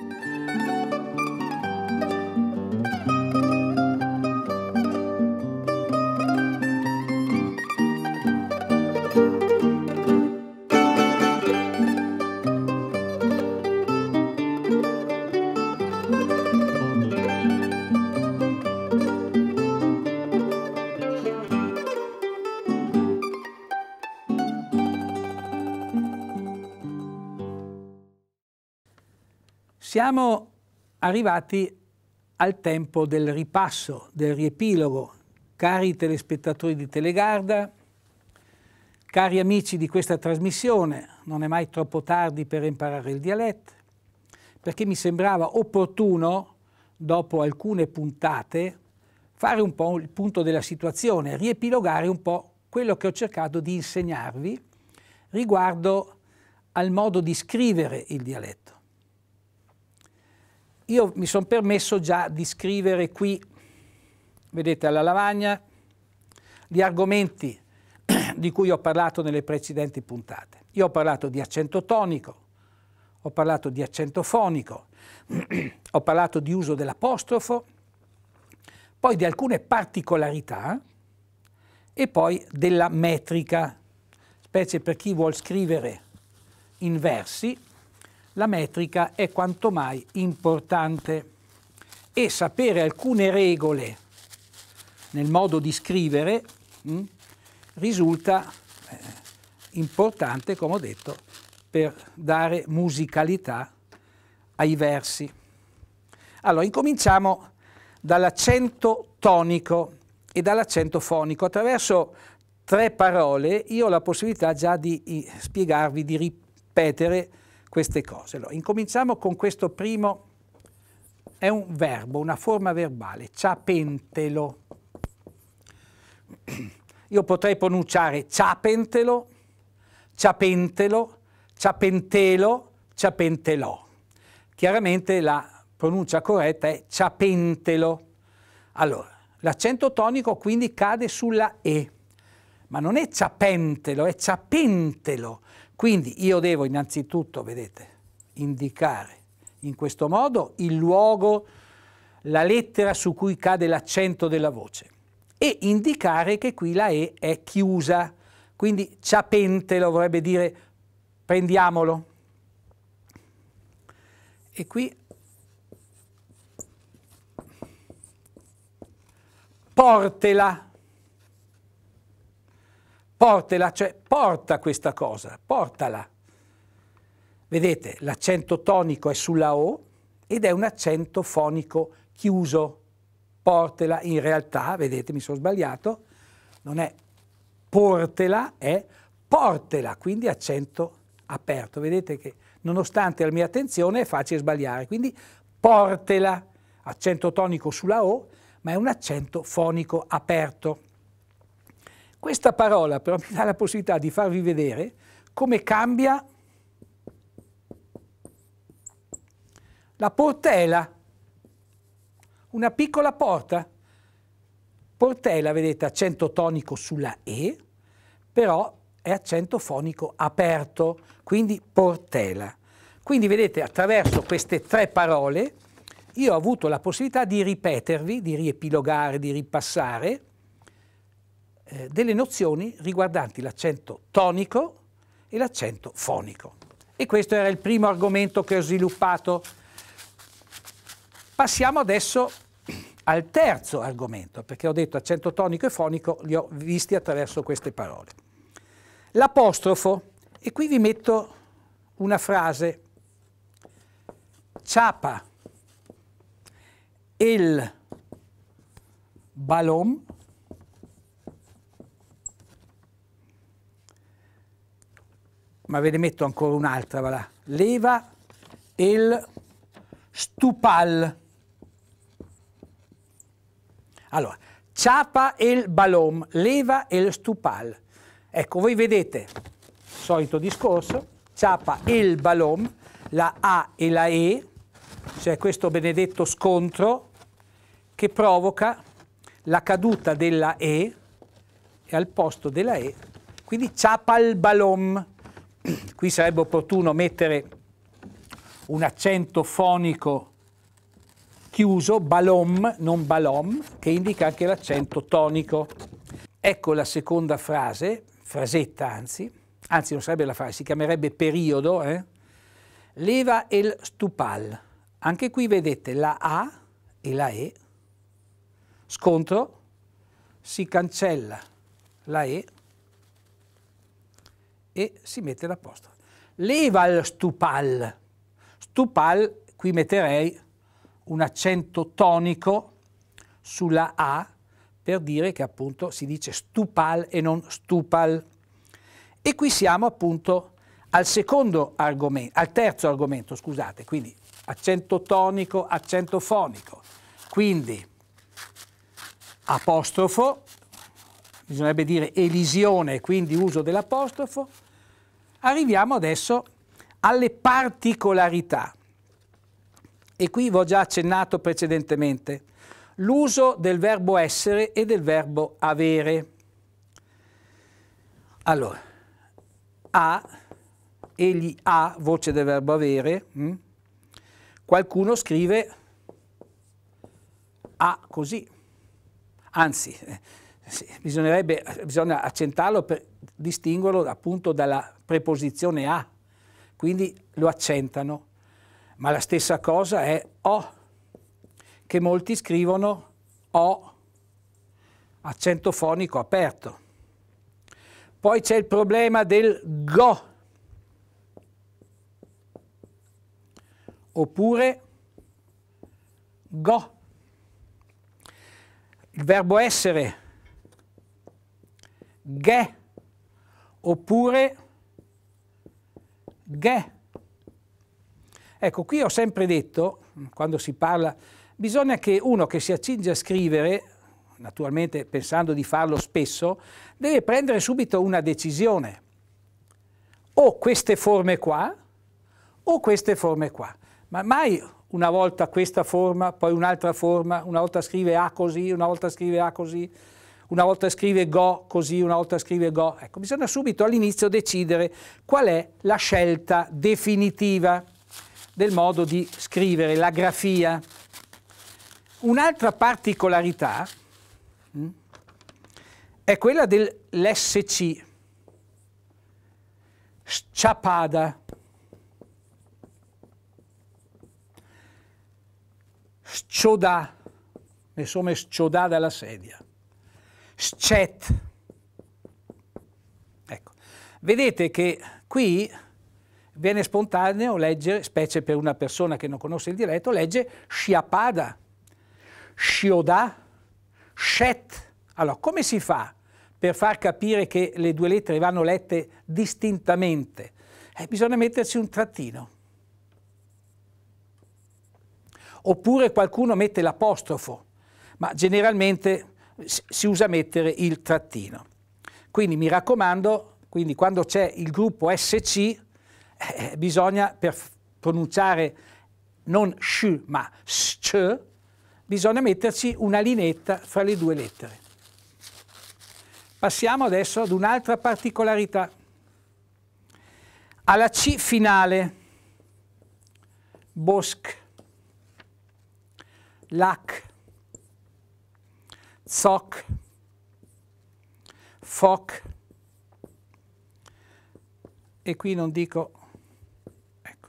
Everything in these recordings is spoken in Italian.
Thank you. Siamo arrivati al tempo del ripasso, del riepilogo. Cari telespettatori di Telegarda, cari amici di questa trasmissione, non è mai troppo tardi per imparare il dialetto, perché mi sembrava opportuno, dopo alcune puntate, fare un po' il punto della situazione, riepilogare un po' quello che ho cercato di insegnarvi riguardo al modo di scrivere il dialetto io mi sono permesso già di scrivere qui, vedete alla lavagna, gli argomenti di cui ho parlato nelle precedenti puntate. Io ho parlato di accento tonico, ho parlato di accento fonico, ho parlato di uso dell'apostrofo, poi di alcune particolarità e poi della metrica, specie per chi vuole scrivere in versi, la metrica è quanto mai importante e sapere alcune regole nel modo di scrivere mh, mm, risulta eh, importante, come ho detto, per dare musicalità ai versi. Allora, incominciamo dall'accento tonico e dall'accento fonico. Attraverso tre parole io ho la possibilità già di spiegarvi, di ripetere queste cose. Allora, incominciamo con questo primo, è un verbo, una forma verbale, ciapentelo. Io potrei pronunciare ciapentelo, ciapentelo, ciapentelo, ciapentelò. Chiaramente la pronuncia corretta è ciapentelo. Allora, l'accento tonico quindi cade sulla E, ma non è ciapentelo, è ciapentelo, quindi io devo innanzitutto, vedete, indicare in questo modo il luogo, la lettera su cui cade l'accento della voce e indicare che qui la E è chiusa, quindi ciapentelo vorrebbe dire prendiamolo. E qui portela. Portela, cioè porta questa cosa, portala. Vedete, l'accento tonico è sulla O ed è un accento fonico chiuso. Portela, in realtà, vedete, mi sono sbagliato, non è portela, è portela, quindi accento aperto. Vedete che nonostante la mia attenzione è facile sbagliare, quindi portela, accento tonico sulla O, ma è un accento fonico aperto. Questa parola però mi dà la possibilità di farvi vedere come cambia la portela, una piccola porta. Portela, vedete, accento tonico sulla E, però è accento fonico aperto, quindi portela. Quindi vedete, attraverso queste tre parole io ho avuto la possibilità di ripetervi, di riepilogare, di ripassare eh, delle nozioni riguardanti l'accento tonico e l'accento fonico. E questo era il primo argomento che ho sviluppato. Passiamo adesso al terzo argomento, perché ho detto accento tonico e fonico, li ho visti attraverso queste parole. L'apostrofo, e qui vi metto una frase, ciapa, il balon, ma ve ne metto ancora un'altra, va là. leva il stupal. Allora, ciapa il balom, leva il stupal. Ecco, voi vedete, solito discorso, ciapa il balom, la A e la E, cioè questo benedetto scontro che provoca la caduta della E e al posto della E, quindi ciapa il balom qui sarebbe opportuno mettere un accento fonico chiuso, balom, non balom, che indica anche l'accento tonico. Ecco la seconda frase, frasetta anzi, anzi non sarebbe la frase, si chiamerebbe periodo, eh? leva el stupal. Anche qui vedete la A e la E, scontro, si cancella la E e si mette l'apostrofo. Leval stupal. Stupal, qui metterei un accento tonico sulla A per dire che appunto si dice stupal e non stupal. E qui siamo appunto al secondo argomento, al terzo argomento, scusate, quindi accento tonico, accento fonico. Quindi apostrofo, bisognerebbe dire elisione, quindi uso dell'apostrofo, Arriviamo adesso alle particolarità. E qui vi ho già accennato precedentemente l'uso del verbo essere e del verbo avere. Allora, ha, egli ha, voce del verbo avere, mh? Hm? qualcuno scrive ha così, anzi, eh, bisognerebbe, bisogna accentarlo per distinguerlo appunto dalla preposizione a, quindi lo accentano. Ma la stessa cosa è o, che molti scrivono o, accento fonico aperto. Poi c'è il problema del go, oppure go. Il verbo essere, ghe, oppure G. Ecco, qui ho sempre detto, quando si parla, bisogna che uno che si accinge a scrivere, naturalmente pensando di farlo spesso, deve prendere subito una decisione. O queste forme qua, o queste forme qua. Ma mai una volta questa forma, poi un'altra forma, una volta scrive A così, una volta scrive A così una volta scrive Go così, una volta scrive Go. Ecco, bisogna subito all'inizio decidere qual è la scelta definitiva del modo di scrivere, la grafia. Un'altra particolarità mm, è quella dell'SC, sciapada. Sciodà, insomma sciodà dalla sedia. Schet. Ecco. Vedete che qui viene spontaneo leggere, specie per una persona che non conosce il dialetto, legge Sciapada, Scioda, Shet. Allora, come si fa per far capire che le due lettere vanno lette distintamente? Eh, bisogna metterci un trattino. Oppure qualcuno mette l'apostrofo, ma generalmente si usa mettere il trattino. Quindi mi raccomando, quindi quando c'è il gruppo SC eh, eh, bisogna per pronunciare non SH ma SC, bisogna metterci una linetta fra le due lettere. Passiamo adesso ad un'altra particolarità. Alla C finale, Bosch, Lac, sock, foc, e qui non dico, ecco.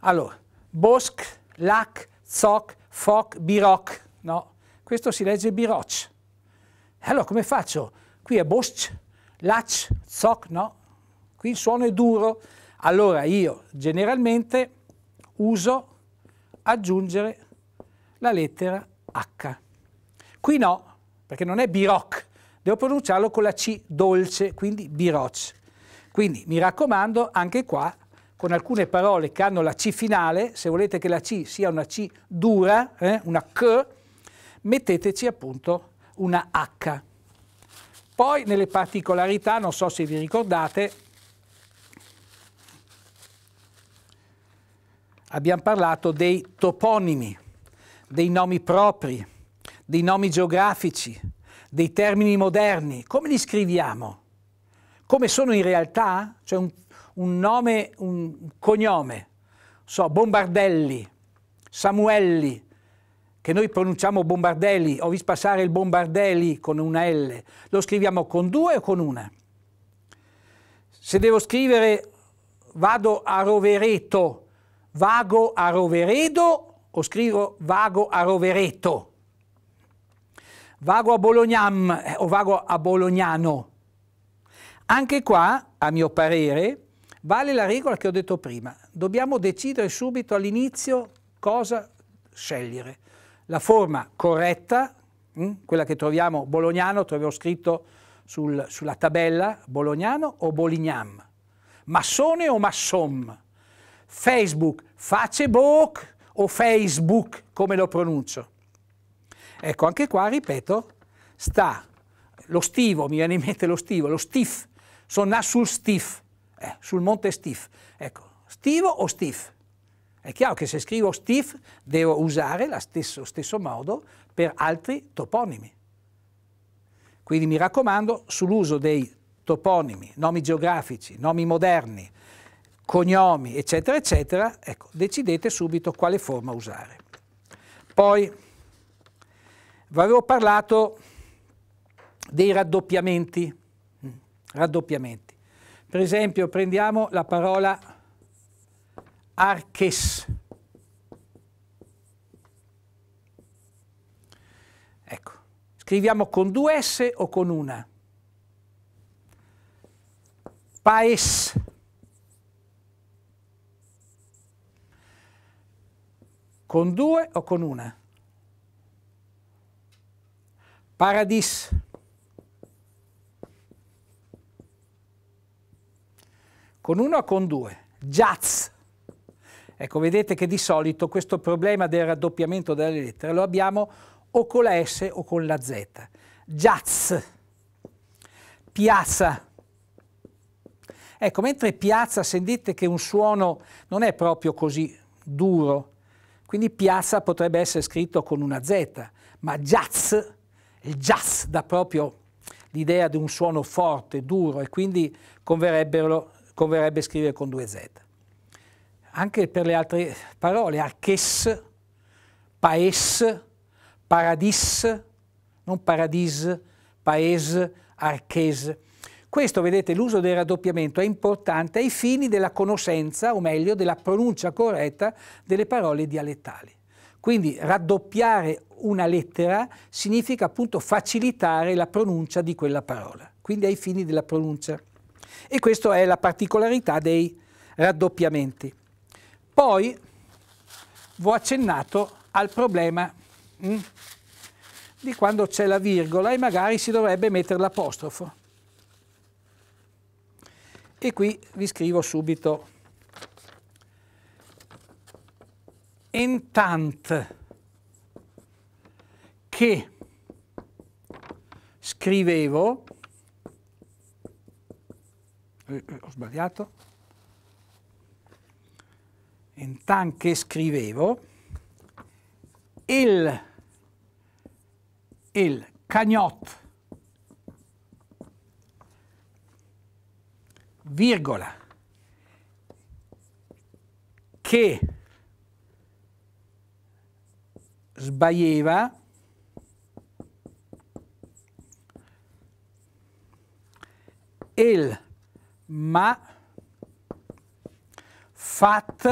Allora, bosch, lac, zoc, foc, biroc, no? Questo si legge biroc. Allora, come faccio? Qui è bosch, lac, zoc, no? Qui il suono è duro. Allora io generalmente uso aggiungere la lettera H. Qui no, perché non è biroc, devo pronunciarlo con la C dolce, quindi biroc. Quindi mi raccomando, anche qua, con alcune parole che hanno la C finale, se volete che la C sia una C dura, eh, una C, metteteci appunto una H. Poi nelle particolarità, non so se vi ricordate, abbiamo parlato dei toponimi, dei nomi propri, dei nomi geografici, dei termini moderni, come li scriviamo? Come sono in realtà? Cioè un, un nome, un cognome, so, Bombardelli, Samuelli, che noi pronunciamo Bombardelli, ho visto passare il Bombardelli con una L, lo scriviamo con due o con una? Se devo scrivere vado a Rovereto, vago a Roveredo o scrivo vago a Rovereto? Vago a Bolognam eh, o vago a Bolognano. Anche qua, a mio parere, vale la regola che ho detto prima. Dobbiamo decidere subito all'inizio cosa scegliere. La forma corretta, hm, quella che troviamo bolognano, troviamo scritto sul, sulla tabella bolognano o bolignam. Massone o massom. Facebook, facebook o Facebook, come lo pronuncio. Ecco, anche qua, ripeto, sta lo stivo, mi viene in mente lo stivo, lo stif, sono sul stif, eh, sul monte stif. Ecco, stivo o stif? È chiaro che se scrivo stif devo usare lo stesso, stesso modo per altri toponimi. Quindi mi raccomando, sull'uso dei toponimi, nomi geografici, nomi moderni, cognomi, eccetera, eccetera, ecco, decidete subito quale forma usare. Poi, vi avevo parlato dei raddoppiamenti. Mm, raddoppiamenti. Per esempio prendiamo la parola arches. Ecco, scriviamo con due S o con una? Paes. Con due o con una? Paradis. Con uno o con due. Jazz. Ecco, vedete che di solito questo problema del raddoppiamento delle lettere lo abbiamo o con la S o con la Z. Jazz. Piazza. Ecco, mentre piazza sentite che un suono non è proprio così duro, quindi piazza potrebbe essere scritto con una Z, ma jazz il jazz dà proprio l'idea di un suono forte, duro e quindi converrebbe scrivere con due Z. Anche per le altre parole, arches, paes, paradis, non paradis, paes, arches. Questo, vedete, l'uso del raddoppiamento è importante ai fini della conoscenza, o meglio, della pronuncia corretta delle parole dialettali. Quindi raddoppiare una lettera significa appunto facilitare la pronuncia di quella parola, quindi ai fini della pronuncia. E questa è la particolarità dei raddoppiamenti. Poi ho accennato al problema hm, di quando c'è la virgola e magari si dovrebbe mettere l'apostrofo. E qui vi scrivo subito Entant che scrivevo, eh, eh ho sbagliato, entant che scrivevo, il, il cagnot, virgola, che Sbaglieva. El ma fat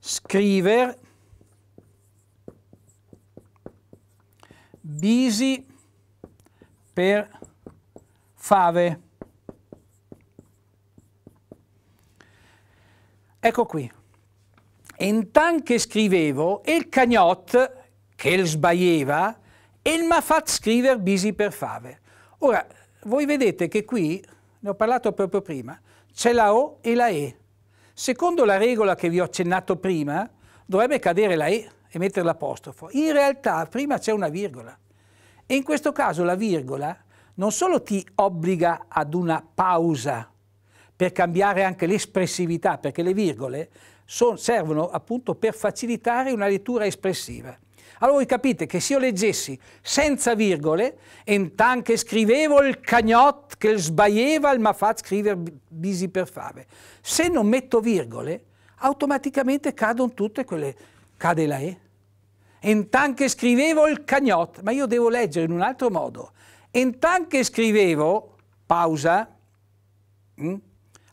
scriver bisi per fave. Ecco qui in E che scrivevo, il cagnot, che il sbaglieva, e il m'ha fatto scrivere bisi per fave. Ora, voi vedete che qui, ne ho parlato proprio prima, c'è la O e la E. Secondo la regola che vi ho accennato prima, dovrebbe cadere la E e mettere l'apostrofo. In realtà prima c'è una virgola. E in questo caso la virgola non solo ti obbliga ad una pausa per cambiare anche l'espressività, perché le virgole son, servono appunto per facilitare una lettura espressiva. Allora voi capite che se io leggessi senza virgole, entan che scrivevo il cagnot che sbaieva il ma fa scrivere bisi per fave. Se non metto virgole, automaticamente cadono tutte quelle, cade la E. Entan che scrivevo il cagnot, ma io devo leggere in un altro modo. Entan che scrivevo, pausa, mh? Mm,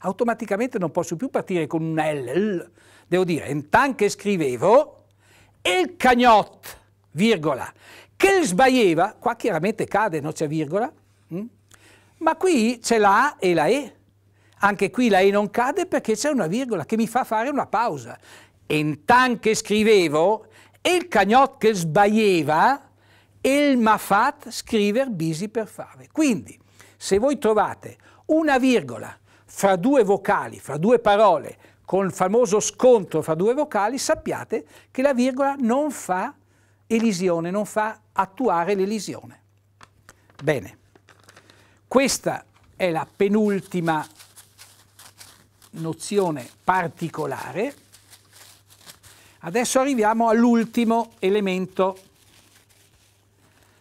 automaticamente non posso più partire con un L, devo dire, intanto che scrivevo, il cagnot, virgola, che sbaglieva, qua chiaramente cade, non c'è virgola, mh? Mm? ma qui c'è la A e la E, anche qui la E non cade perché c'è una virgola che mi fa fare una pausa. Intanto che scrivevo, il cagnot che sbaglieva, il ma fat scriver bisi per fare. Quindi, se voi trovate una virgola fra due vocali, fra due parole, con il famoso scontro fra due vocali, sappiate che la virgola non fa elisione, non fa attuare l'elisione. Bene, questa è la penultima nozione particolare. Adesso arriviamo all'ultimo elemento.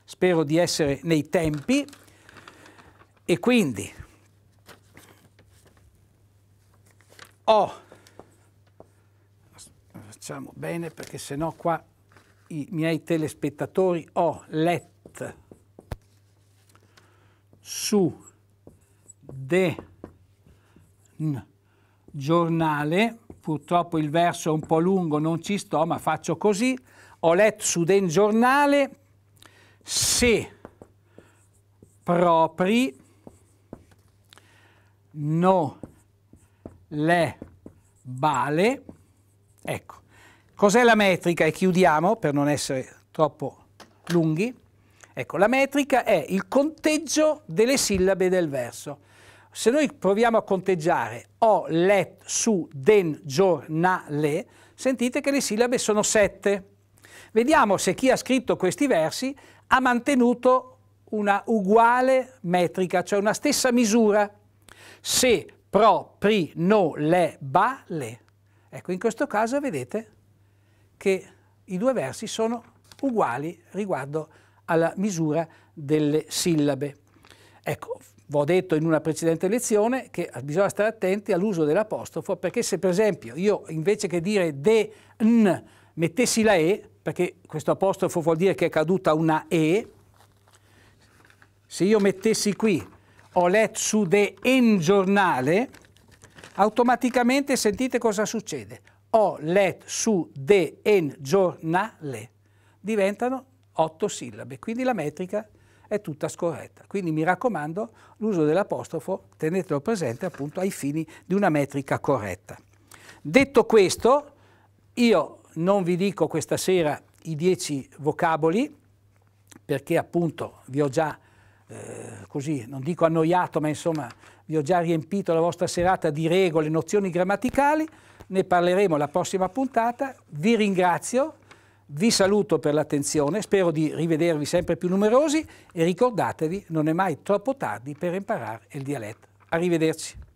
Spero di essere nei tempi e quindi ho, oh. facciamo bene perché sennò qua i miei telespettatori, ho let su de n, giornale, purtroppo il verso è un po' lungo, non ci sto, ma faccio così, ho letto su den giornale se propri no le bale. Ecco, cos'è la metrica? E chiudiamo per non essere troppo lunghi. Ecco, la metrica è il conteggio delle sillabe del verso. Se noi proviamo a conteggiare o let su den giornale, sentite che le sillabe sono sette. Vediamo se chi ha scritto questi versi ha mantenuto una uguale metrica, cioè una stessa misura. Se no le proprinolebale. Ecco, in questo caso vedete che i due versi sono uguali riguardo alla misura delle sillabe. Ecco, vi ho detto in una precedente lezione che bisogna stare attenti all'uso dell'apostrofo perché se per esempio io invece che dire de n mettessi la e, perché questo apostrofo vuol dire che è caduta una e, se io mettessi qui ho letto su de en giornale, automaticamente sentite cosa succede. Ho letto su de en giornale. Diventano otto sillabe, quindi la metrica è tutta scorretta. Quindi mi raccomando, l'uso dell'apostrofo tenetelo presente appunto ai fini di una metrica corretta. Detto questo, io non vi dico questa sera i dieci vocaboli, perché appunto vi ho già eh, così, non dico annoiato, ma insomma vi ho già riempito la vostra serata di regole, nozioni grammaticali, ne parleremo alla prossima puntata, vi ringrazio, vi saluto per l'attenzione, spero di rivedervi sempre più numerosi e ricordatevi, non è mai troppo tardi per imparare il dialetto. Arrivederci.